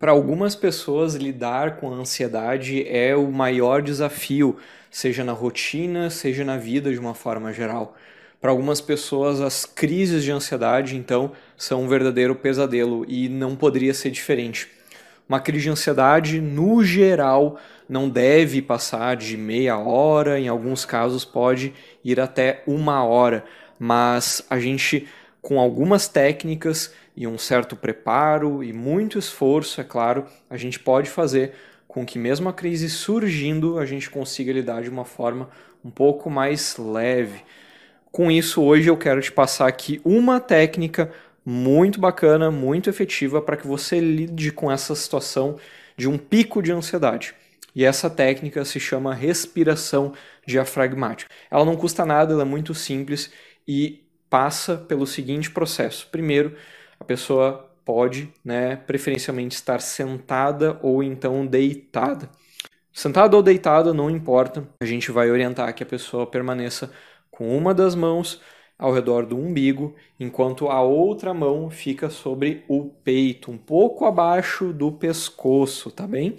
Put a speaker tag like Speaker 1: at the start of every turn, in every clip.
Speaker 1: para algumas pessoas lidar com a ansiedade é o maior desafio, seja na rotina, seja na vida de uma forma geral. Para algumas pessoas, as crises de ansiedade, então, são um verdadeiro pesadelo e não poderia ser diferente. Uma crise de ansiedade, no geral, não deve passar de meia hora, em alguns casos pode ir até uma hora, mas a gente, com algumas técnicas, e um certo preparo e muito esforço, é claro, a gente pode fazer com que, mesmo a crise surgindo, a gente consiga lidar de uma forma um pouco mais leve. Com isso, hoje eu quero te passar aqui uma técnica muito bacana, muito efetiva para que você lide com essa situação de um pico de ansiedade. E essa técnica se chama respiração diafragmática. Ela não custa nada, ela é muito simples e passa pelo seguinte processo. Primeiro, a pessoa pode, né, preferencialmente estar sentada ou então deitada. Sentada ou deitada, não importa. A gente vai orientar que a pessoa permaneça com uma das mãos ao redor do umbigo, enquanto a outra mão fica sobre o peito, um pouco abaixo do pescoço, tá bem?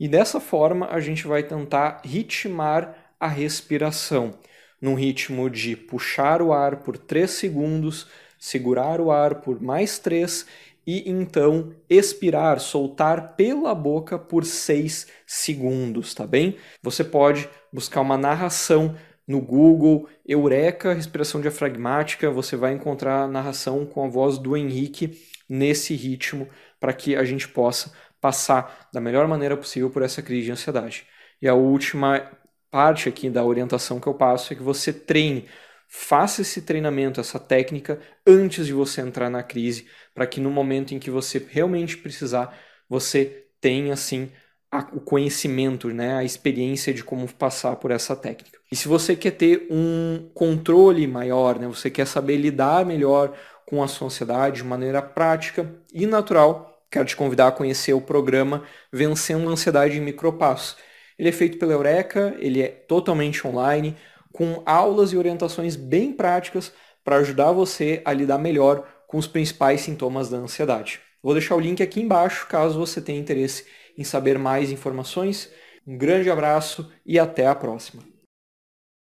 Speaker 1: E dessa forma a gente vai tentar ritmar a respiração, num ritmo de puxar o ar por 3 segundos, segurar o ar por mais três e então expirar, soltar pela boca por seis segundos, tá bem? Você pode buscar uma narração no Google, Eureka, respiração diafragmática, você vai encontrar a narração com a voz do Henrique nesse ritmo para que a gente possa passar da melhor maneira possível por essa crise de ansiedade. E a última parte aqui da orientação que eu passo é que você treine Faça esse treinamento, essa técnica, antes de você entrar na crise, para que no momento em que você realmente precisar, você tenha assim a, o conhecimento, né, a experiência de como passar por essa técnica. E se você quer ter um controle maior, né, você quer saber lidar melhor com a sua ansiedade de maneira prática e natural, quero te convidar a conhecer o programa Vencendo a Ansiedade em Micropassos. Ele é feito pela Eureka, ele é totalmente online com aulas e orientações bem práticas para ajudar você a lidar melhor com os principais sintomas da ansiedade. Vou deixar o link aqui embaixo caso você tenha interesse em saber mais informações. Um grande abraço e até a próxima!